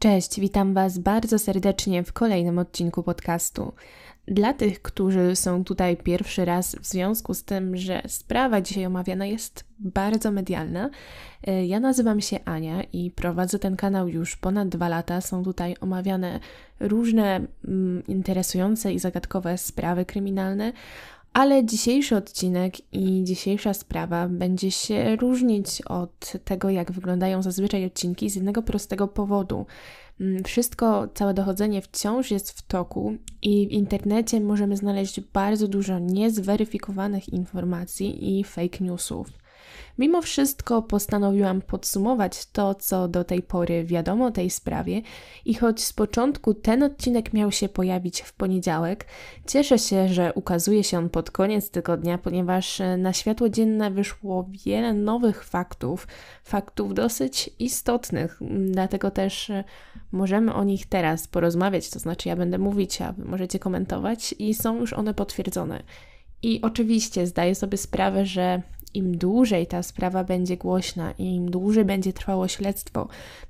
Cześć, witam Was bardzo serdecznie w kolejnym odcinku podcastu. Dla tych, którzy są tutaj pierwszy raz, w związku z tym, że sprawa dzisiaj omawiana jest bardzo medialna, e, ja nazywam się Ania i prowadzę ten kanał już ponad dwa lata. Są tutaj omawiane różne m, mm, interesujące i zagadkowe sprawy kryminalne ale dzisiejszy odcinek i dzisiejsza sprawa będzie się różnić od tego, jak wyglądają zazwyczaj odcinki, z jednego prostego powodu. Mm, wszystko, całe dochodzenie wciąż jest w toku i w internecie możemy znaleźć bardzo dużo niezweryfikowanych informacji i fake newsów. Mimo wszystko postanowiłam podsumować to, co do tej pory wiadomo o tej sprawie i choć z początku ten odcinek miał się pojawić w poniedziałek, cieszę się, że ukazuje się on pod koniec tygodnia, ponieważ na światło dzienne wyszło wiele nowych faktów, faktów dosyć istotnych, dlatego też możemy o nich teraz porozmawiać, to znaczy ja będę mówić, a wy możecie komentować i są już one potwierdzone. I oczywiście zdaję sobie sprawę, że im dłużej ta sprawa będzie głośna i im dłużej będzie trwało śledztwo,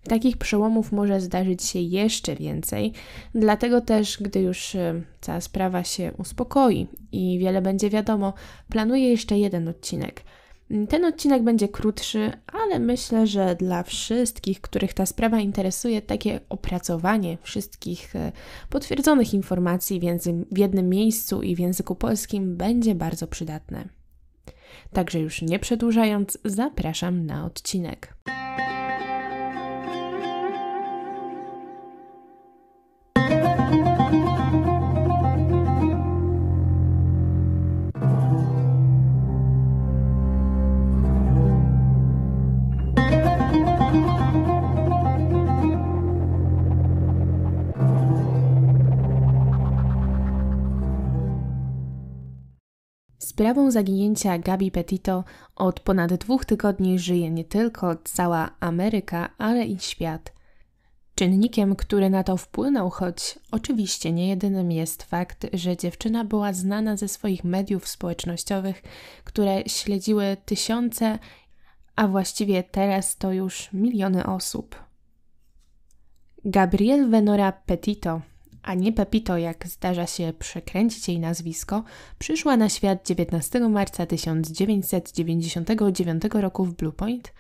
takich przełomów może zdarzyć się jeszcze więcej. Dlatego też, gdy już y, cała sprawa się uspokoi i wiele będzie wiadomo, planuję jeszcze jeden odcinek. Ten odcinek będzie krótszy, ale myślę, że dla wszystkich, których ta sprawa interesuje, takie opracowanie wszystkich y, potwierdzonych informacji w jednym miejscu i w języku polskim będzie bardzo przydatne. Także już nie przedłużając, zapraszam na odcinek. Sprawą zaginięcia Gabi Petito od ponad dwóch tygodni żyje nie tylko cała Ameryka, ale i świat. Czynnikiem, który na to wpłynął, choć oczywiście nie jedynym jest fakt, że dziewczyna była znana ze swoich mediów społecznościowych, które śledziły tysiące, a właściwie teraz to już miliony osób. Gabriel Venora Petito a nie Pepito, jak zdarza się przekręcić jej nazwisko, przyszła na świat 19 marca 1999 roku w Blue Point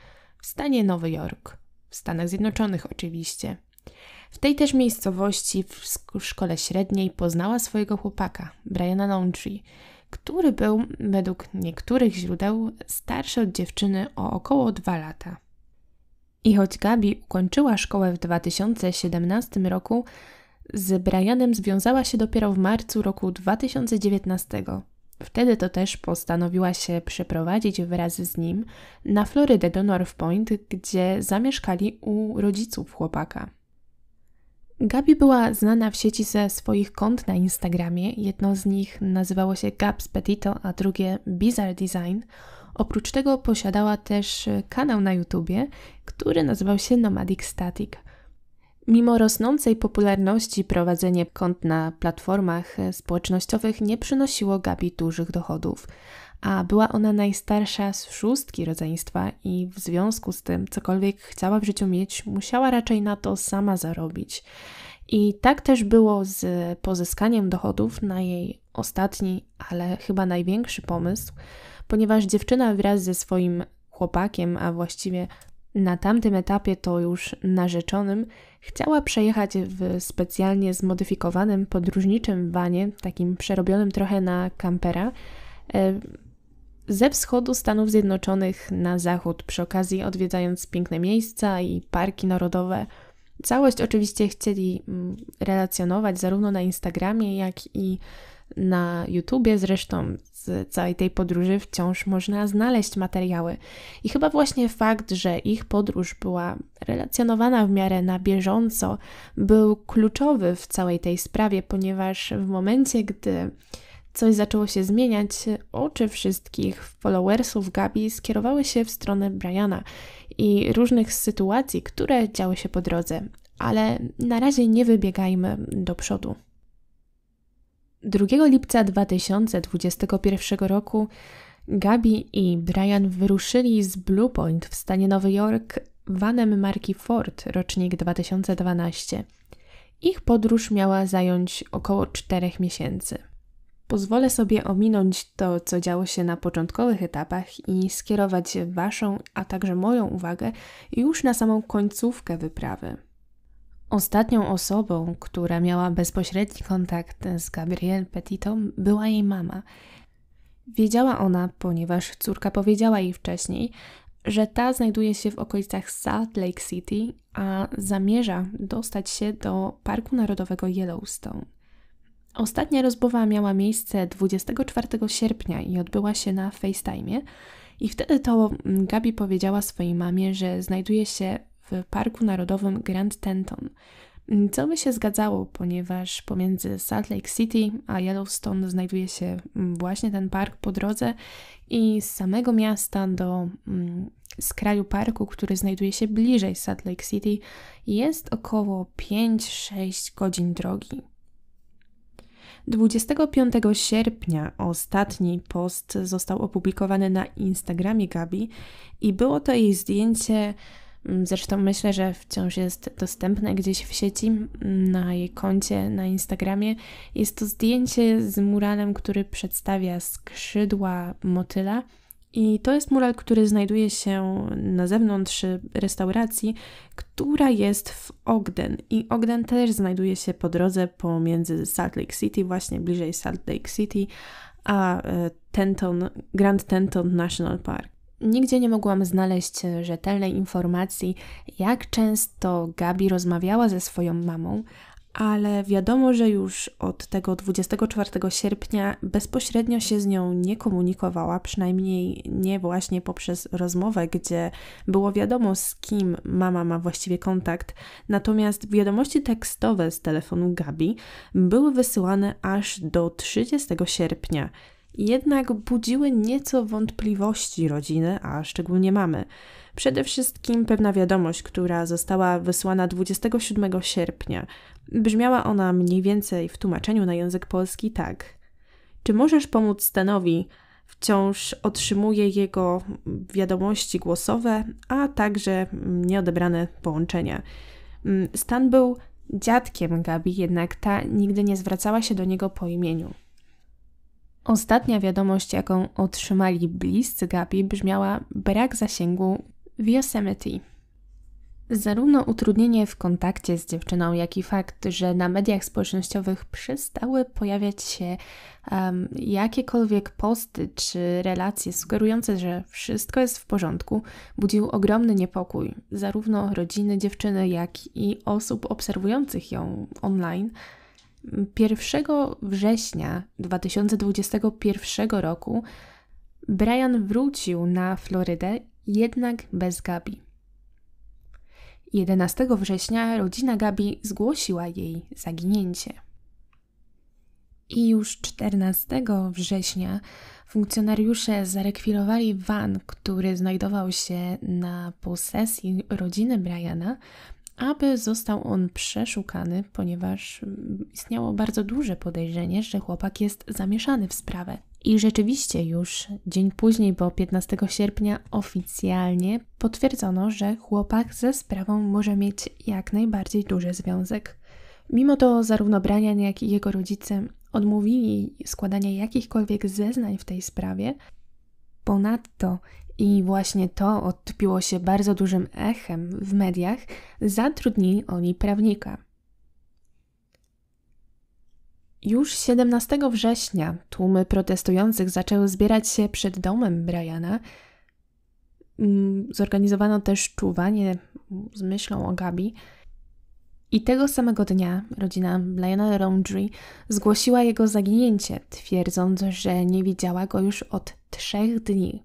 w stanie Nowy Jork, w Stanach Zjednoczonych oczywiście. W tej też miejscowości w szkole średniej poznała swojego chłopaka, Briana Laundrie, który był według niektórych źródeł starszy od dziewczyny o około 2 lata. I choć Gabi ukończyła szkołę w 2017 roku, z Brianem związała się dopiero w marcu roku 2019. Wtedy to też postanowiła się przeprowadzić wraz z nim na Florydę do North Point, gdzie zamieszkali u rodziców chłopaka. Gabi była znana w sieci ze swoich kont na Instagramie. Jedno z nich nazywało się Gabs Petito, a drugie Bizarre Design. Oprócz tego posiadała też kanał na YouTubie, który nazywał się Nomadic Static – Mimo rosnącej popularności prowadzenie kont na platformach e, społecznościowych nie przynosiło Gabi dużych dochodów, a była ona najstarsza z szóstki rodzeństwa i w związku z tym cokolwiek chciała w życiu mieć, musiała raczej na to sama zarobić. I tak też było z pozyskaniem dochodów na jej ostatni, ale chyba największy pomysł, ponieważ dziewczyna wraz ze swoim chłopakiem, a właściwie na tamtym etapie to już narzeczonym chciała przejechać w specjalnie zmodyfikowanym podróżniczym wanie, takim przerobionym trochę na kampera, e, ze wschodu Stanów Zjednoczonych na zachód, przy okazji odwiedzając piękne miejsca i parki narodowe. Całość oczywiście chcieli mm, relacjonować zarówno na Instagramie, jak i na YouTubie. Zresztą całej tej podróży wciąż można znaleźć materiały. I chyba właśnie fakt, że ich podróż była relacjonowana w miarę na bieżąco, był kluczowy w całej tej sprawie, ponieważ w momencie, gdy coś zaczęło się zmieniać, oczy wszystkich followersów Gabi skierowały się w stronę Briana i różnych sytuacji, które działy się po drodze. Ale na razie nie wybiegajmy do przodu. 2 lipca 2021 roku Gabi i Brian wyruszyli z Blue Point w stanie Nowy Jork vanem marki Ford rocznik 2012. Ich podróż miała zająć około 4 miesięcy. Pozwolę sobie ominąć to, co działo się na początkowych etapach i skierować Waszą, a także moją uwagę już na samą końcówkę wyprawy. Ostatnią osobą, która miała bezpośredni kontakt z Gabrielle Petitą, była jej mama. Wiedziała ona, ponieważ córka powiedziała jej wcześniej, że ta znajduje się w okolicach Salt Lake City, a zamierza dostać się do Parku Narodowego Yellowstone. Ostatnia rozmowa miała miejsce 24 sierpnia i odbyła się na FaceTime. I wtedy to Gabi powiedziała swojej mamie, że znajduje się w Parku Narodowym Grand Teton, mm, co by się zgadzało, ponieważ pomiędzy Salt Lake City a Yellowstone znajduje się mm, właśnie ten park po drodze i z samego miasta do skraju mm, parku, który znajduje się bliżej Salt Lake City, jest około 5-6 godzin drogi. 25 sierpnia ostatni post został opublikowany na Instagramie Gabi i było to jej zdjęcie Mm, zresztą myślę, że wciąż jest dostępne gdzieś w sieci, mm, na jej koncie na Instagramie. Jest to zdjęcie z muralem, który przedstawia skrzydła motyla. I to jest mural, który znajduje się na zewnątrz restauracji, która jest w Ogden. I Ogden też znajduje się po drodze pomiędzy Salt Lake City, właśnie bliżej Salt Lake City, a e, Tenton, Grand Tenton National Park. Nigdzie nie mogłam znaleźć e, rzetelnej informacji, jak często Gabi rozmawiała ze swoją mamą, ale wiadomo, że już od tego 24 sierpnia bezpośrednio się z nią nie komunikowała, przynajmniej nie właśnie poprzez rozmowę, gdzie było wiadomo, z kim mama ma właściwie kontakt. Natomiast wiadomości tekstowe z telefonu Gabi były wysyłane aż do 30 sierpnia jednak budziły nieco wątpliwości rodziny, a szczególnie mamy. Przede wszystkim pewna wiadomość, która została wysłana 27 sierpnia. Brzmiała ona mniej więcej w tłumaczeniu na język polski tak. Czy możesz pomóc Stanowi? Wciąż otrzymuje jego wiadomości głosowe, a także nieodebrane połączenia. Stan był dziadkiem Gabi, jednak ta nigdy nie zwracała się do niego po imieniu. Ostatnia wiadomość, jaką otrzymali bliscy Gabi, brzmiała brak zasięgu w Yosemite. Zarówno utrudnienie w kontakcie z dziewczyną, jak i fakt, że na mediach społecznościowych przestały pojawiać się um, jakiekolwiek posty czy relacje sugerujące, że wszystko jest w porządku, budził ogromny niepokój zarówno rodziny dziewczyny, jak i osób obserwujących ją online. 1 września 2021 roku Brian wrócił na Florydę, jednak bez Gabi. 11 września rodzina Gabi zgłosiła jej zaginięcie. I już 14 września funkcjonariusze zarekwirowali van, który znajdował się na posesji rodziny Briana aby został on przeszukany, ponieważ mm, istniało bardzo duże podejrzenie, że chłopak jest zamieszany w sprawę. I rzeczywiście już dzień później, bo 15 sierpnia, oficjalnie potwierdzono, że chłopak ze sprawą może mieć jak najbardziej duży związek. Mimo to zarówno Branian, jak i jego rodzice odmówili składania jakichkolwiek zeznań w tej sprawie, Ponadto, i właśnie to odbiło się bardzo dużym echem w mediach, zatrudnili oni prawnika. Już 17 września tłumy protestujących zaczęły zbierać się przed domem Briana. Mm, zorganizowano też czuwanie z myślą o Gabi. I tego samego dnia rodzina Briana Roundtree zgłosiła jego zaginięcie, twierdząc, że nie widziała go już od trzech dni.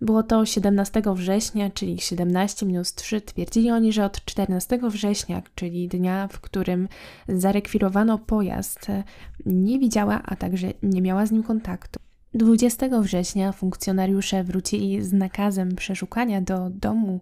Było to 17 września, czyli 17 minus 3. Twierdzili oni, że od 14 września, czyli dnia, w którym zarekwirowano pojazd, nie widziała, a także nie miała z nim kontaktu. 20 września funkcjonariusze wrócili z nakazem przeszukania do domu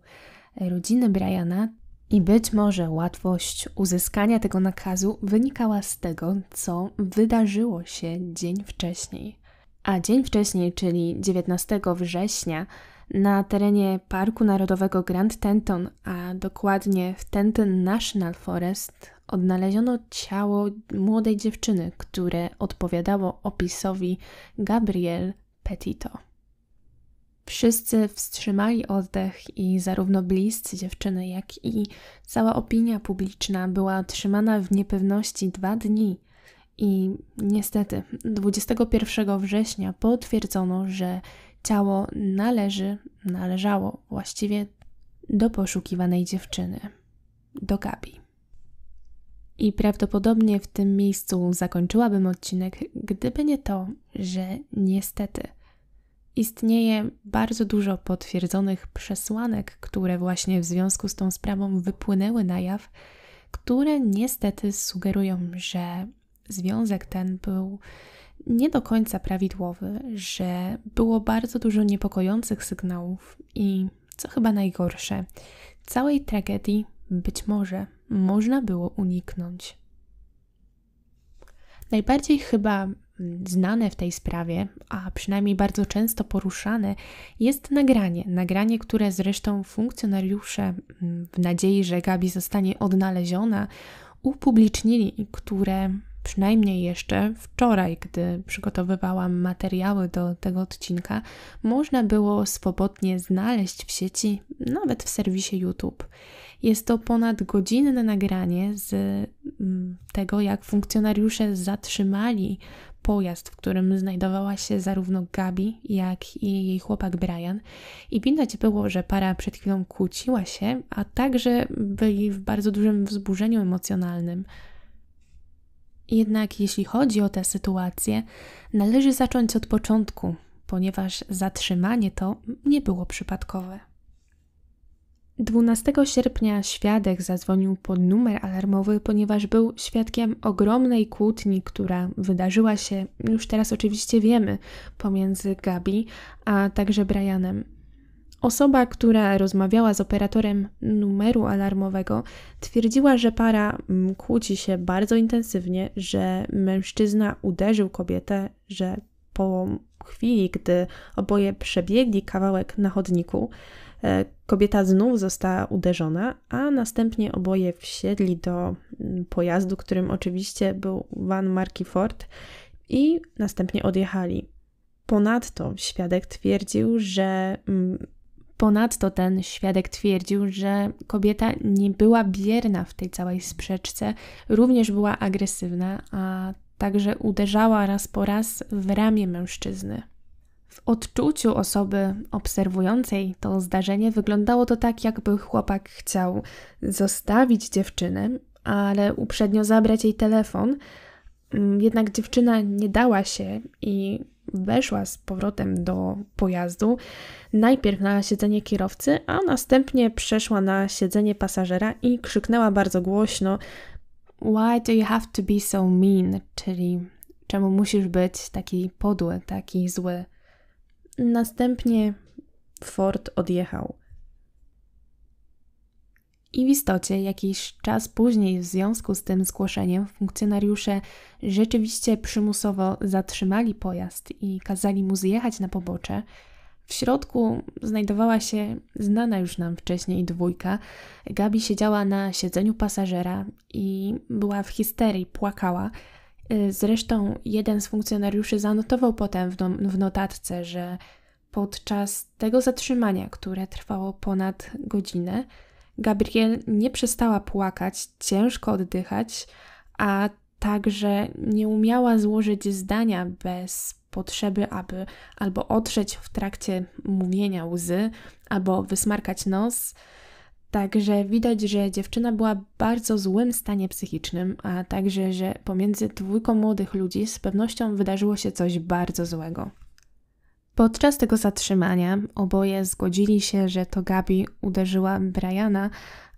e, rodziny Briana i być może łatwość uzyskania tego nakazu wynikała z tego, co wydarzyło się dzień wcześniej a dzień wcześniej, czyli 19 września, na terenie Parku Narodowego Grand Teton, a dokładnie w Tenton National Forest, odnaleziono ciało młodej dziewczyny, które odpowiadało opisowi Gabrielle Petito. Wszyscy wstrzymali oddech i zarówno bliscy dziewczyny, jak i cała opinia publiczna była trzymana w niepewności dwa dni – i niestety 21 września potwierdzono, że ciało należy, należało właściwie do poszukiwanej dziewczyny, do Gabi. I prawdopodobnie w tym miejscu zakończyłabym odcinek, gdyby nie to, że niestety istnieje bardzo dużo potwierdzonych przesłanek, które właśnie w związku z tą sprawą wypłynęły na jaw, które niestety sugerują, że związek ten był nie do końca prawidłowy, że było bardzo dużo niepokojących sygnałów i, co chyba najgorsze, całej tragedii być może można było uniknąć. Najbardziej chyba mm, znane w tej sprawie, a przynajmniej bardzo często poruszane, jest nagranie. Nagranie, które zresztą funkcjonariusze, mm, w nadziei, że Gabi zostanie odnaleziona, upublicznili i które przynajmniej jeszcze wczoraj, gdy przygotowywałam materiały do tego odcinka, można było swobodnie znaleźć w sieci, nawet w serwisie YouTube. Jest to ponad godzinne nagranie z mm, tego, jak funkcjonariusze zatrzymali pojazd, w którym znajdowała się zarówno Gabi, jak i jej chłopak Brian. I widać było, że para przed chwilą kłóciła się, a także byli w bardzo dużym wzburzeniu emocjonalnym. Jednak jeśli chodzi o tę sytuację, należy zacząć od początku, ponieważ zatrzymanie to nie było przypadkowe. 12 sierpnia świadek zadzwonił pod numer alarmowy, ponieważ był świadkiem ogromnej kłótni, która wydarzyła się, już teraz oczywiście wiemy, pomiędzy Gabi a także Brianem. Osoba, która rozmawiała z operatorem numeru alarmowego, twierdziła, że para mm, kłóci się bardzo intensywnie, że mężczyzna uderzył kobietę, że po chwili, gdy oboje przebiegli kawałek na chodniku, e, kobieta znów została uderzona, a następnie oboje wsiedli do mm, pojazdu, którym oczywiście był van marki Ford i następnie odjechali. Ponadto świadek twierdził, że mm, Ponadto ten świadek twierdził, że kobieta nie była bierna w tej całej sprzeczce, również była agresywna, a także uderzała raz po raz w ramię mężczyzny. W odczuciu osoby obserwującej to zdarzenie wyglądało to tak, jakby chłopak chciał zostawić dziewczynę, ale uprzednio zabrać jej telefon. Mm, jednak dziewczyna nie dała się i weszła z powrotem do pojazdu, najpierw na siedzenie kierowcy, a następnie przeszła na siedzenie pasażera i krzyknęła bardzo głośno: Why do you have to be so mean? Czyli czemu musisz być taki podły, taki zły? Następnie Ford odjechał. I w istocie jakiś czas później, w związku z tym zgłoszeniem, funkcjonariusze rzeczywiście przymusowo zatrzymali pojazd i kazali mu zjechać na pobocze. W środku znajdowała się znana już nam wcześniej dwójka. Gabi siedziała na siedzeniu pasażera i była w histerii, płakała. Y, zresztą jeden z funkcjonariuszy zanotował potem w, no w notatce, że podczas tego zatrzymania, które trwało ponad godzinę, Gabriel nie przestała płakać, ciężko oddychać, a także nie umiała złożyć zdania bez potrzeby, aby albo otrzeć w trakcie mówienia łzy, albo wysmarkać nos. Także widać, że dziewczyna była w bardzo złym stanie psychicznym, a także, że pomiędzy dwójką młodych ludzi z pewnością wydarzyło się coś bardzo złego. Podczas tego zatrzymania oboje zgodzili się, że to Gabi uderzyła Briana,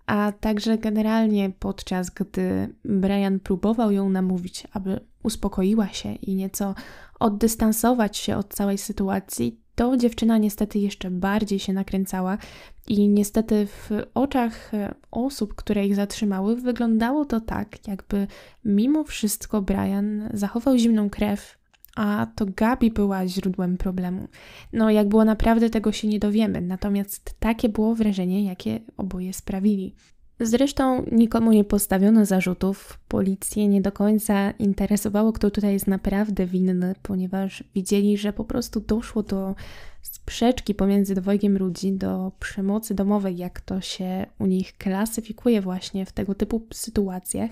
a także generalnie podczas gdy Brian próbował ją namówić, aby uspokoiła się i nieco oddystansować się od całej sytuacji, to dziewczyna niestety jeszcze bardziej się nakręcała i niestety w oczach osób, które ich zatrzymały, wyglądało to tak, jakby mimo wszystko Brian zachował zimną krew a to Gabi była źródłem problemu. No, jak było naprawdę, tego się nie dowiemy, natomiast takie było wrażenie, jakie oboje sprawili. Zresztą nikomu nie postawiono zarzutów, policję nie do końca interesowało, kto tutaj jest naprawdę winny, ponieważ widzieli, że po prostu doszło do sprzeczki pomiędzy dwojgiem ludzi do przemocy domowej, jak to się u nich klasyfikuje właśnie w tego typu sytuacjach.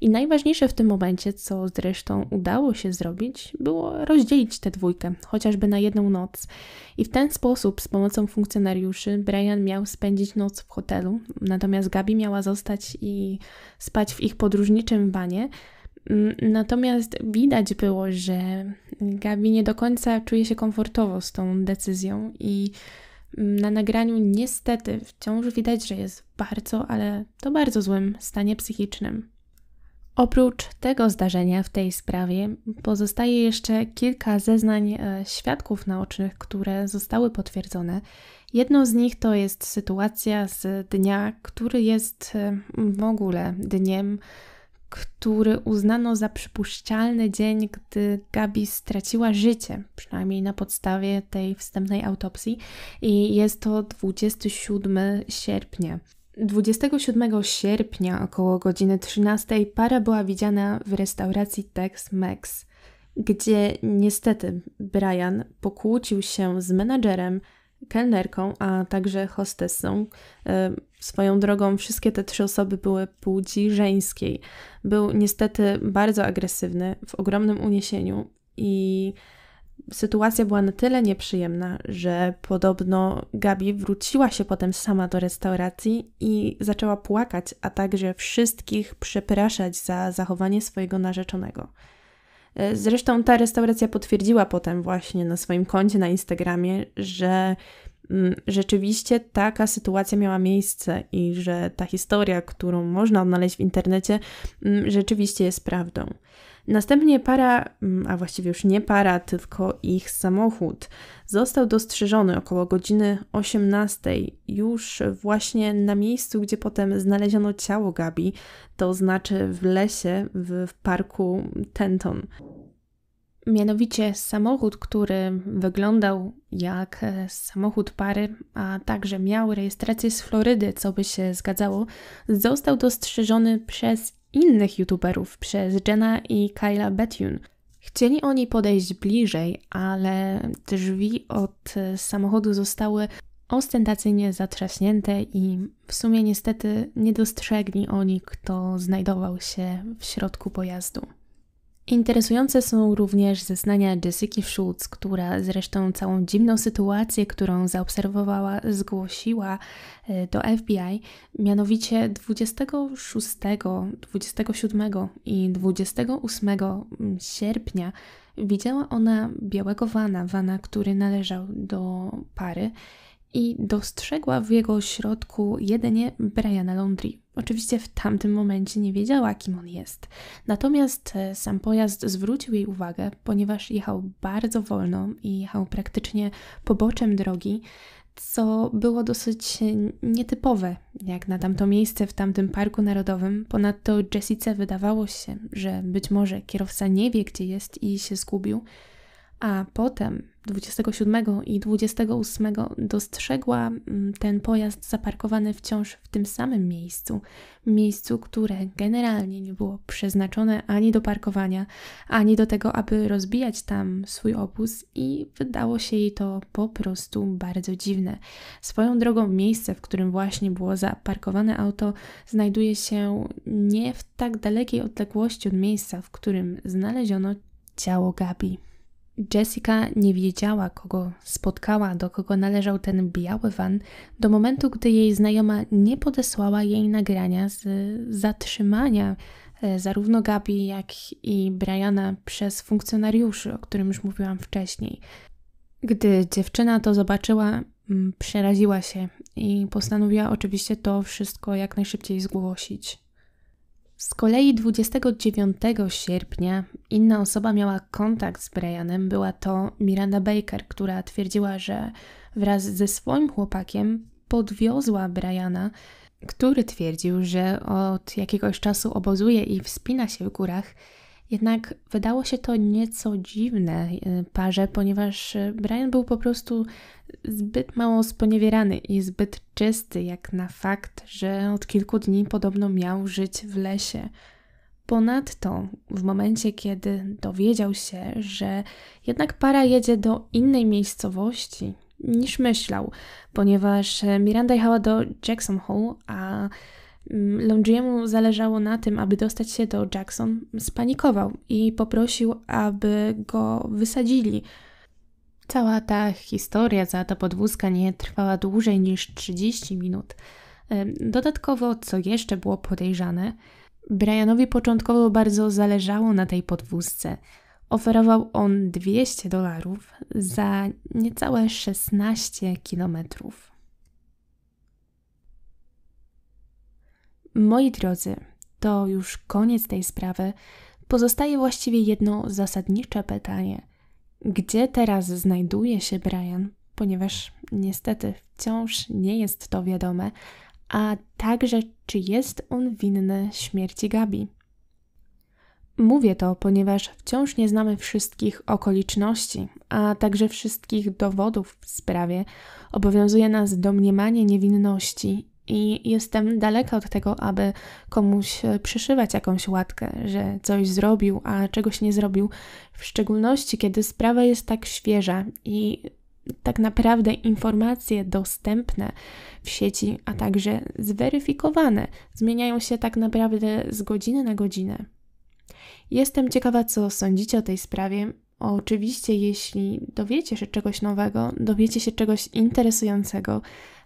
I najważniejsze w tym momencie, co zresztą udało się zrobić, było rozdzielić tę dwójkę, chociażby na jedną noc. I w ten sposób, z pomocą funkcjonariuszy, Brian miał spędzić noc w hotelu, natomiast Gabi miała zostać i spać w ich podróżniczym banie. Natomiast widać było, że Gabi nie do końca czuje się komfortowo z tą decyzją i na nagraniu niestety wciąż widać, że jest w bardzo, ale to bardzo złym stanie psychicznym. Oprócz tego zdarzenia w tej sprawie pozostaje jeszcze kilka zeznań e, świadków naocznych, które zostały potwierdzone. Jedną z nich to jest sytuacja z dnia, który jest e, w ogóle dniem który uznano za przypuszczalny dzień, gdy Gabi straciła życie, przynajmniej na podstawie tej wstępnej autopsji, i jest to 27 sierpnia. 27 sierpnia około godziny 13 para była widziana w restauracji Tex-Mex, gdzie niestety Brian pokłócił się z menadżerem, kelnerką, a także hostessą. Y, Swoją drogą wszystkie te trzy osoby były płci żeńskiej. Był niestety bardzo agresywny, w ogromnym uniesieniu i sytuacja była na tyle nieprzyjemna, że podobno Gabi wróciła się potem sama do restauracji i zaczęła płakać, a także wszystkich przepraszać za zachowanie swojego narzeczonego. E, zresztą ta restauracja potwierdziła potem właśnie na swoim koncie na Instagramie, że Mm, rzeczywiście taka sytuacja miała miejsce i że ta historia, którą można odnaleźć w internecie, mm, rzeczywiście jest prawdą. Następnie para, mm, a właściwie już nie para, tylko ich samochód, został dostrzeżony około godziny 18, już właśnie na miejscu, gdzie potem znaleziono ciało Gabi, to znaczy w lesie w parku Tenton. Mianowicie samochód, który wyglądał jak e, samochód pary, a także miał rejestrację z Florydy, co by się zgadzało, został dostrzeżony przez innych youtuberów, przez Jenna i Kyla Bethune. Chcieli oni podejść bliżej, ale drzwi od e, samochodu zostały ostentacyjnie zatrzaśnięte i w sumie niestety nie dostrzegli oni, kto znajdował się w środku pojazdu. Interesujące są również zeznania Jessica Schultz, która zresztą całą dziwną sytuację, którą zaobserwowała, zgłosiła e, do FBI. Mianowicie 26, 27 i 28 sierpnia widziała ona białego wana, wana, który należał do pary i dostrzegła w jego środku jedynie Briana Laundrie. Oczywiście w tamtym momencie nie wiedziała, kim on jest. Natomiast e, sam pojazd zwrócił jej uwagę, ponieważ jechał bardzo wolno i jechał praktycznie poboczem drogi, co było dosyć e, nietypowe, jak na tamto miejsce w tamtym parku narodowym. Ponadto Jessice wydawało się, że być może kierowca nie wie, gdzie jest i się zgubił a potem 27 i 28 dostrzegła mm, ten pojazd zaparkowany wciąż w tym samym miejscu, miejscu, które generalnie nie było przeznaczone ani do parkowania, ani do tego, aby rozbijać tam swój obóz i wydało się jej to po prostu bardzo dziwne. Swoją drogą miejsce, w którym właśnie było zaparkowane auto, znajduje się nie w tak dalekiej odległości od miejsca, w którym znaleziono ciało Gabi. Jessica nie wiedziała, kogo spotkała, do kogo należał ten biały van, do momentu, gdy jej znajoma nie podesłała jej nagrania z zatrzymania e, zarówno Gabi, jak i Briana przez funkcjonariuszy, o którym już mówiłam wcześniej. Gdy dziewczyna to zobaczyła, mm, przeraziła się i postanowiła oczywiście to wszystko jak najszybciej zgłosić. Z kolei 29 sierpnia inna osoba miała kontakt z Brianem, była to Miranda Baker, która twierdziła, że wraz ze swoim chłopakiem podwiozła Briana, który twierdził, że od jakiegoś czasu obozuje i wspina się w górach jednak wydało się to nieco dziwne y, parze, ponieważ y, Brian był po prostu zbyt mało sponiewierany i zbyt czysty, jak na fakt, że od kilku dni podobno miał żyć w lesie. Ponadto, w momencie kiedy dowiedział się, że jednak para jedzie do innej miejscowości niż myślał, ponieważ y, Miranda jechała do Jackson Hole, a Mm, Longiemu zależało na tym, aby dostać się do Jackson, spanikował i poprosił, aby go wysadzili. Cała ta historia za to podwózka nie trwała dłużej niż 30 minut. Dodatkowo, co jeszcze było podejrzane, Brianowi początkowo bardzo zależało na tej podwózce. Oferował on 200 dolarów za niecałe 16 kilometrów. Moi drodzy, to już koniec tej sprawy. Pozostaje właściwie jedno zasadnicze pytanie: gdzie teraz znajduje się Brian? Ponieważ niestety wciąż nie jest to wiadome, a także czy jest on winny śmierci Gabi. Mówię to, ponieważ wciąż nie znamy wszystkich okoliczności, a także wszystkich dowodów w sprawie. Obowiązuje nas domniemanie niewinności i jestem daleka od tego, aby komuś e, przyszywać jakąś łatkę, że coś zrobił, a czegoś nie zrobił, w szczególności kiedy sprawa jest tak świeża i tak naprawdę informacje dostępne w sieci, a także zweryfikowane, zmieniają się tak naprawdę z godziny na godzinę. Jestem ciekawa, co sądzicie o tej sprawie Oczywiście, jeśli dowiecie się czegoś nowego, dowiecie się czegoś interesującego,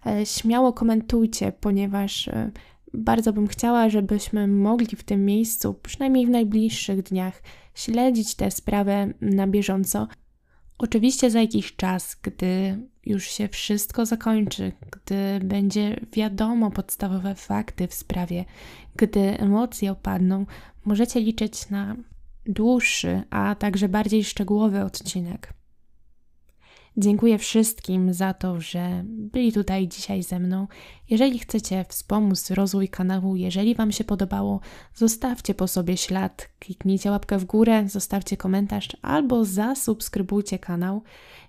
e, śmiało komentujcie, ponieważ e, bardzo bym chciała, żebyśmy mogli w tym miejscu, przynajmniej w najbliższych dniach, śledzić tę sprawę na bieżąco. Oczywiście za jakiś czas, gdy już się wszystko zakończy, gdy będzie wiadomo podstawowe fakty w sprawie, gdy emocje opadną, możecie liczyć na dłuższy, a także bardziej szczegółowy odcinek. Dziękuję wszystkim za to, że byli tutaj dzisiaj ze mną. Jeżeli chcecie wspomóc rozwój kanału, jeżeli Wam się podobało, zostawcie po sobie ślad, kliknijcie łapkę w górę, zostawcie komentarz albo zasubskrybujcie kanał.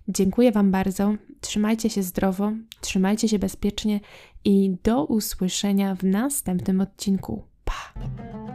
Dziękuję Wam bardzo, trzymajcie się zdrowo, trzymajcie się bezpiecznie i do usłyszenia w następnym odcinku. Pa!